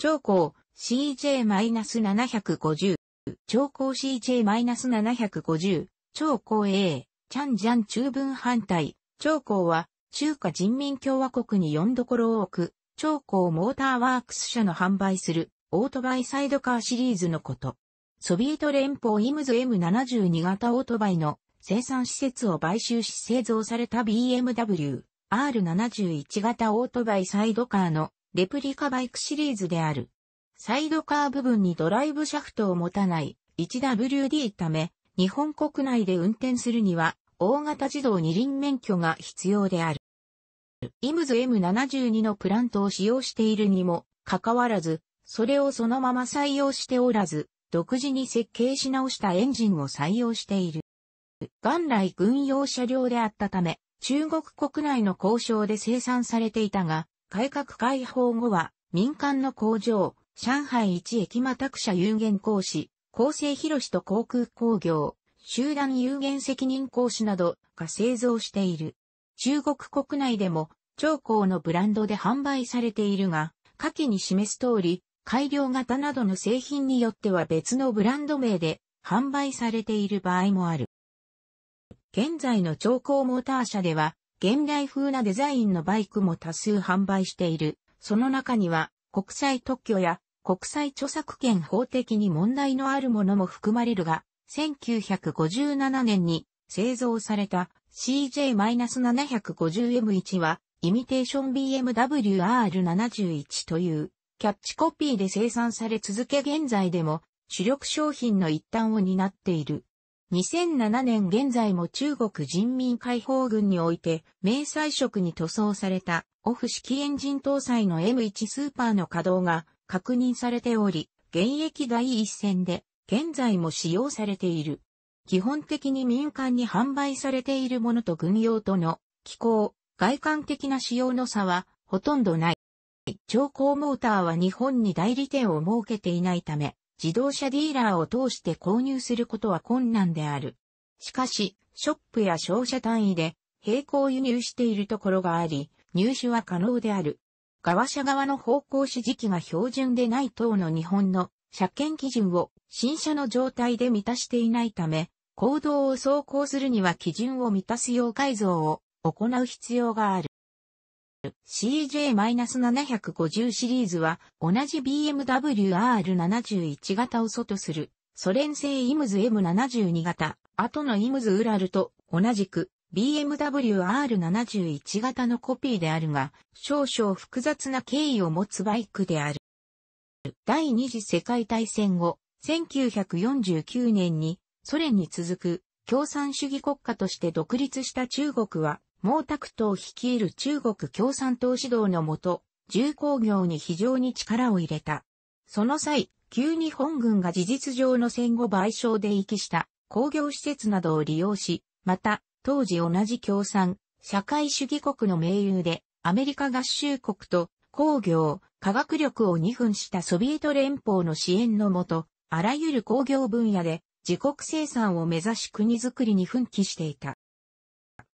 超高 CJ-750、超高 CJ-750、超高 A、チャンジャン中文反対、超高は中華人民共和国に4どころを置く、超高モーターワークス社の販売するオートバイサイドカーシリーズのこと。ソビエト連邦イムズ M72 型オートバイの生産施設を買収し製造された BMW R71 型オートバイサイドカーのレプリカバイクシリーズである。サイドカー部分にドライブシャフトを持たない 1WD ため、日本国内で運転するには、大型自動二輪免許が必要である。イムズ M72 のプラントを使用しているにも、かかわらず、それをそのまま採用しておらず、独自に設計し直したエンジンを採用している。元来軍用車両であったため、中国国内の交渉で生産されていたが、改革開放後は、民間の工場、上海一駅間拓者有限講師、厚生広市と航空工業、集団有限責任講師などが製造している。中国国内でも、長江のブランドで販売されているが、下記に示す通り、改良型などの製品によっては別のブランド名で販売されている場合もある。現在の長江モーター車では、現代風なデザインのバイクも多数販売している。その中には、国際特許や国際著作権法的に問題のあるものも含まれるが、1957年に製造された CJ-750M1 は、イミテーション BMWR71 というキャッチコピーで生産され続け現在でも主力商品の一端を担っている。2007年現在も中国人民解放軍において、明細色に塗装された、オフ式エンジン搭載の M1 スーパーの稼働が確認されており、現役第一線で、現在も使用されている。基本的に民間に販売されているものと軍用との気候、外観的な仕様の差はほとんどない。超高モーターは日本に代理店を設けていないため、自動車ディーラーを通して購入することは困難である。しかし、ショップや商社単位で並行輸入しているところがあり、入手は可能である。側車側の方向指示器が標準でない等の日本の車検基準を新車の状態で満たしていないため、行動を走行するには基準を満たす要改造を行う必要がある。CJ-750 シリーズは同じ BMW R71 型を外するソ連製イムズ M72 型、後のイムズウラルと同じく BMW R71 型のコピーであるが少々複雑な経緯を持つバイクである。第二次世界大戦後、1949年にソ連に続く共産主義国家として独立した中国は毛沢東率いる中国共産党指導のもと、重工業に非常に力を入れた。その際、旧日本軍が事実上の戦後賠償で遺棄した工業施設などを利用し、また、当時同じ共産、社会主義国の盟友で、アメリカ合衆国と工業、科学力を二分したソビエト連邦の支援のもと、あらゆる工業分野で自国生産を目指し国づくりに奮起していた。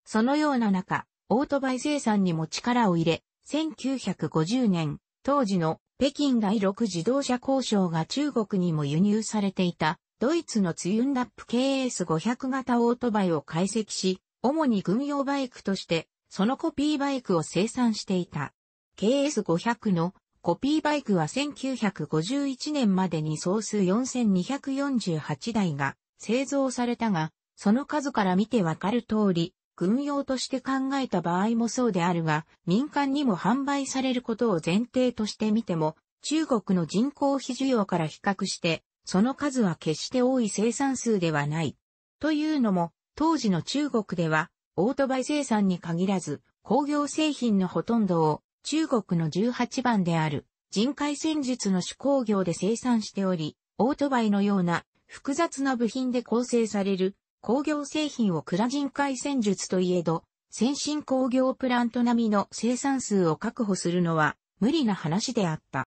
そのような中、オートバイ生産にも力を入れ、1950年、当時の北京第6自動車交渉が中国にも輸入されていた、ドイツのツユンラップ KS500 型オートバイを解析し、主に軍用バイクとして、そのコピーバイクを生産していた。KS500 のコピーバイクは1951年までに総数4248台が製造されたが、その数から見てわかる通り、軍用として考えた場合もそうであるが、民間にも販売されることを前提としてみても、中国の人口比需要から比較して、その数は決して多い生産数ではない。というのも、当時の中国では、オートバイ生産に限らず、工業製品のほとんどを中国の18番である人海戦術の手工業で生産しており、オートバイのような複雑な部品で構成される工業製品をクラジン回戦術といえど、先進工業プラント並みの生産数を確保するのは無理な話であった。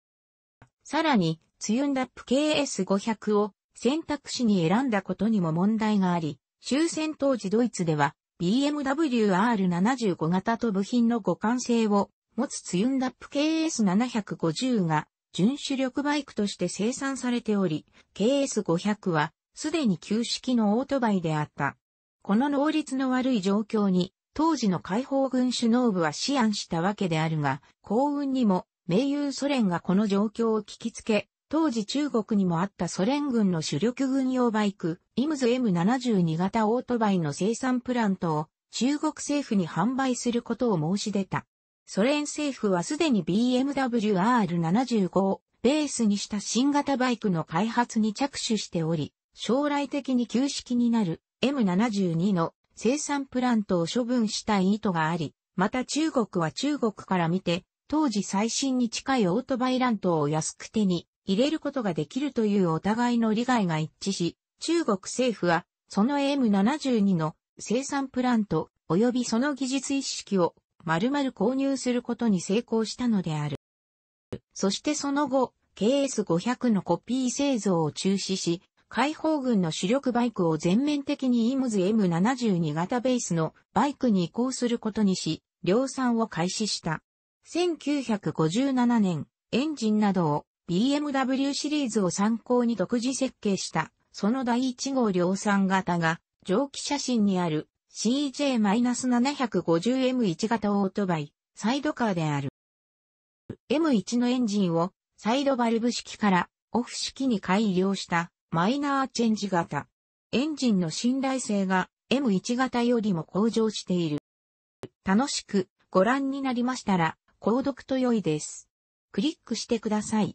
さらに、ツユンダップ KS500 を選択肢に選んだことにも問題があり、終戦当時ドイツでは BMW R75 型と部品の互換性を持つツユンダップ KS750 が純主力バイクとして生産されており、KS500 はすでに旧式のオートバイであった。この能率の悪い状況に、当時の解放軍首脳部は思案したわけであるが、幸運にも、盟友ソ連がこの状況を聞きつけ、当時中国にもあったソ連軍の主力軍用バイク、イムズ M72 型オートバイの生産プラントを中国政府に販売することを申し出た。ソ連政府はすでに BMW R75 をベースにした新型バイクの開発に着手しており、将来的に旧式になる M72 の生産プラントを処分したい意図があり、また中国は中国から見て、当時最新に近いオートバイラントを安く手に入れることができるというお互いの利害が一致し、中国政府はその M72 の生産プラント及びその技術意識を丸々購入することに成功したのである。そしてその後、KS500 のコピー製造を中止し、解放軍の主力バイクを全面的にイムズ M72 型ベースのバイクに移行することにし、量産を開始した。1957年、エンジンなどを BMW シリーズを参考に独自設計した、その第1号量産型が、蒸気写真にある CJ-750M1 型オートバイ、サイドカーである。M1 のエンジンをサイドバルブ式からオフ式に改良したマイナーチェンジ型。エンジンの信頼性が M1 型よりも向上している。楽しくご覧になりましたら、購読と良いです。クリックしてください。